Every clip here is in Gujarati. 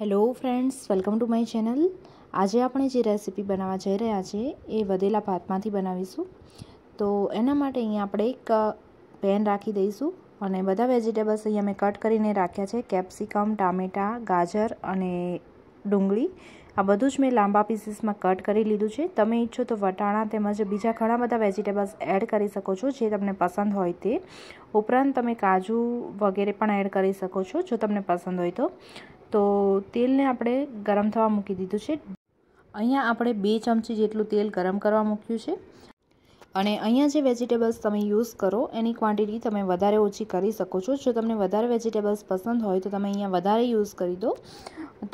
hello friends welcome to my channel આજે આપણે જે રેસીપી બનાવવા જઈ રહ્યા છીએ એ વધેલા ભાતમાંથી બનાવીશું તો એના માટે અહીંયા આપણે એક પેન રાખી દઈશું અને બધા વેજીટેબલ્સ અહીંયા મેં કટ કરીને રાખ્યા છે કેપ્સિકમ ટામેટાં ગાજર અને ડુંગળી આ બધું જ મેં લાંબા પીસીસમાં કટ કરી લીધું છે તમે ઈચ્છો તો વટાણા તેમજ બીજા ઘણા બધા વેજીટેબલ્સ એડ કરી શકો છો જે તમને પસંદ હોય તે ઉપરાંત તમે કાજુ વગેરે પણ એડ કરી શકો છો જો તમને પસંદ હોય તો તો તેલને આપણે ગરમ થવા મૂકી દીધું છે અહીંયા આપણે બે ચમચી જેટલું તેલ ગરમ કરવા મૂક્યું છે અને અહીંયા જે વેજીટેબલ્સ તમે યુઝ કરો એની ક્વોન્ટિટી તમે વધારે ઓછી કરી શકો છો જો તમને વધારે વેજીટેબલ્સ પસંદ હોય તો તમે અહીંયા વધારે યુઝ કરી દો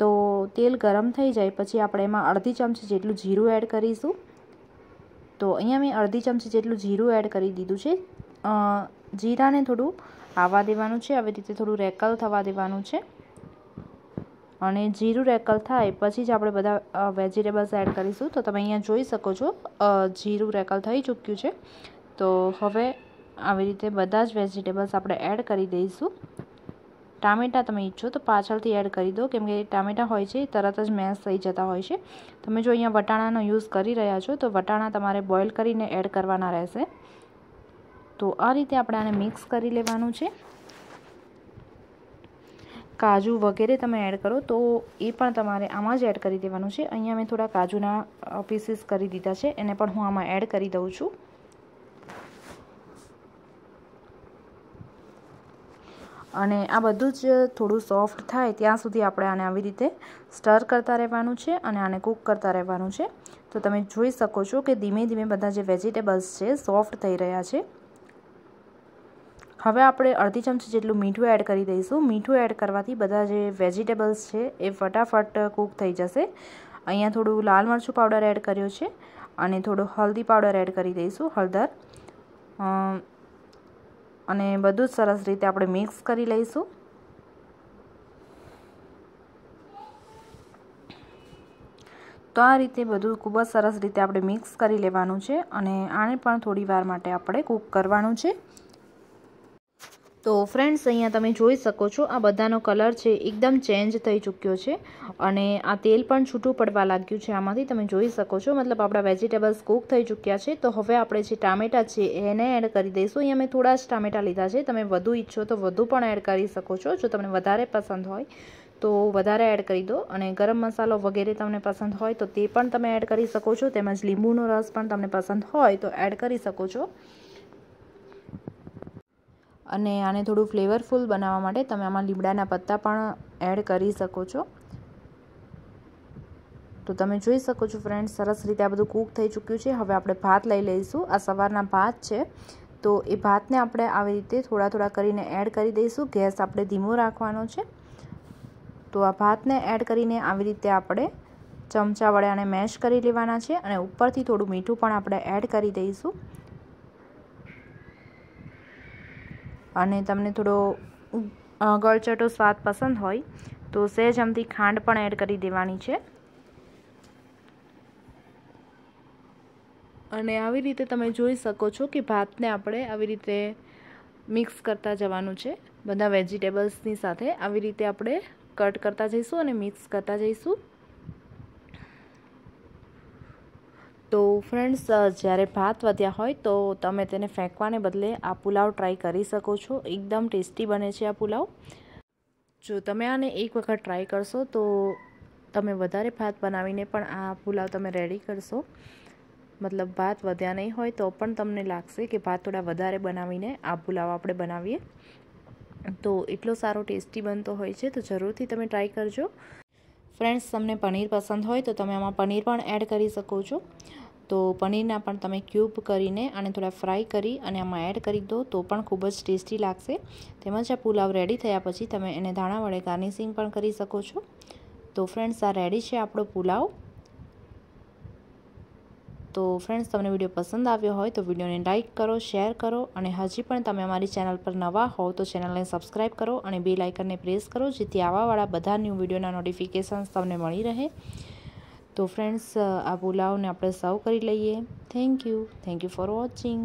તો તેલ ગરમ થઈ જાય પછી આપણે એમાં અડધી ચમચી જેટલું જીરું એડ કરીશું તો અહીંયા મેં અડધી ચમચી જેટલું જીરું એડ કરી દીધું છે જીરાને થોડું આવવા દેવાનું છે આવી રીતે થોડું રેકલ થવા દેવાનું છે અને જીરું રેકલ થાય પછી જ આપણે બધા વેજીટેબલ્સ એડ કરીશું તો તમે અહીંયા જોઈ શકો છો જીરું રેકલ થઈ ચૂક્યું છે તો હવે આવી રીતે બધા જ વેજીટેબલ્સ આપણે એડ કરી દઈશું ટામેટા તમે ઈચ્છો તો પાછળથી એડ કરી દો કેમ કે ટામેટાં હોય છે એ તરત જ મેશ થઈ જતા હોય છે તમે જો અહીંયા વટાણાનો યુઝ કરી રહ્યા છો તો વટાણા તમારે બોઇલ કરીને એડ કરવાના રહેશે તો આ રીતે આપણે આને મિક્સ કરી લેવાનું છે કાજુ વગેરે તમે એડ કરો તો એ પણ તમારે આમાં જ એડ કરી દેવાનું છે અહીંયા મેં થોડા કાજુના પીસીસ કરી દીધા છે એને પણ હું આમાં એડ કરી દઉં છું અને આ બધું જ થોડું સોફ્ટ થાય ત્યાં સુધી આપણે આને આવી રીતે સ્ટર કરતા રહેવાનું છે અને આને કૂક કરતા રહેવાનું છે તો તમે જોઈ શકો છો કે ધીમે ધીમે બધા જે વેજીટેબલ્સ છે સોફ્ટ થઈ રહ્યા છે હવે આપણે અડધી ચમચી જેટલું મીઠું એડ કરી દઈશું મીઠું એડ કરવાથી બધા જે વેજીટેબલ્સ છે એ ફટાફટ કૂક થઈ જશે અહીંયા થોડું લાલ મરચું પાવડર એડ કર્યો છે અને થોડું હલ્દી પાવડર એડ કરી દઈશું હળદર અને બધું જ સરસ રીતે આપણે મિક્સ કરી લઈશું તો આ રીતે બધું ખૂબ જ સરસ રીતે આપણે મિક્સ કરી લેવાનું છે અને આને પણ થોડી વાર માટે આપણે કૂક કરવાનું છે તો ફ્રેન્ડ્સ અહીંયા તમે જોઈ શકો છો આ બધાનો કલર છે એકદમ ચેન્જ થઈ ચૂક્યો છે અને આ તેલ પણ છૂટું પડવા લાગ્યું છે આમાંથી તમે જોઈ શકો છો મતલબ આપણા વેજીટેબલ્સ કૂક થઈ ચૂક્યા છે તો હવે આપણે જે ટામેટાં છે એને એડ કરી દઈશું અહીંયા મેં થોડા જ ટામેટા લીધા છે તમે વધુ ઈચ્છો તો વધુ પણ એડ કરી શકો છો જો તમને વધારે પસંદ હોય તો વધારે એડ કરી દો અને ગરમ મસાલો વગેરે તમને પસંદ હોય તો તે પણ તમે એડ કરી શકો છો તેમજ લીંબુનો રસ પણ તમને પસંદ હોય તો એડ કરી શકો છો અને આને થોડું ફ્લેવરફુલ બનાવવા માટે તમે આમાં લીમડાના પત્તા પણ એડ કરી શકો છો તો તમે જોઈ શકો છો ફ્રેન્ડ સરસ રીતે આ બધું કૂક થઈ ચૂક્યું છે હવે આપણે ભાત લઈ લઈશું આ સવારના ભાત છે તો એ ભાતને આપણે આવી રીતે થોડા થોડા કરીને એડ કરી દઈશું ગેસ આપણે ધીમો રાખવાનો છે તો આ ભાતને એડ કરીને આવી રીતે આપણે ચમચા વડે આને મેશ કરી લેવાના છે અને ઉપરથી થોડું મીઠું પણ આપણે એડ કરી દઈશું અને તમને થોડો ગળચટો સ્વાદ પસંદ હોય તો સહેજ ચમચી ખાંડ પણ એડ કરી દેવાની છે અને આવી રીતે તમે જોઈ શકો છો કે ભાતને આપણે આવી રીતે મિક્સ કરતા જવાનું છે બધા વેજીટેબલ્સની સાથે આવી રીતે આપણે કટ કરતા જઈશું અને મિક્સ કરતા જઈશું તો ફ્રેન્ડ્સ જ્યારે ભાત વધ્યા હોય તો તમે તેને ફેંકવાને બદલે આ પુલાવ ટ્રાય કરી શકો છો એકદમ ટેસ્ટી બને છે આ પુલાવ જો તમે આને એક વખત ટ્રાય કરશો તો તમે વધારે ભાત બનાવીને પણ આ પુલાવ તમે રેડી કરશો મતલબ ભાત વધ્યા નહીં હોય તો પણ તમને લાગશે કે ભાત થોડા વધારે બનાવીને આ પુલાવ આપણે બનાવીએ તો એટલો સારો ટેસ્ટી બનતો હોય છે તો જરૂરથી તમે ટ્રાય કરજો ફ્રેન્ડ્સ તમને પનીર પસંદ હોય તો તમે આમાં પનીર પણ એડ કરી શકો છો તો પનીરના પણ તમે ક્યુબ કરીને અને થોડા ફ્રાય કરી અને આમાં એડ કરી દો તો પણ ખૂબ જ ટેસ્ટી લાગશે તેમજ આ પુલાવ રેડી થયા પછી તમે એને ધાણા વડે ગાર્નિશિંગ પણ કરી શકો છો તો ફ્રેન્ડ્સ આ રેડી છે આપણો પુલાવ તો ફ્રેન્ડ્સ તમને વિડીયો પસંદ આવ્યો હોય તો વિડીયોને લાઇક કરો શેર કરો અને હજી પણ તમે અમારી ચેનલ પર નવા હોવ તો ચેનલને સબસ્ક્રાઇબ કરો અને બે લાઇકનને પ્રેસ કરો જેથી આવાવાળા બધા ન્યૂ વિડીયોના નોટિફિકેશન્સ તમને મળી રહે તો ફ્રેન્ડ્સ આ પુલાવને આપણે સર્વ કરી લઈએ thank you thank you for watching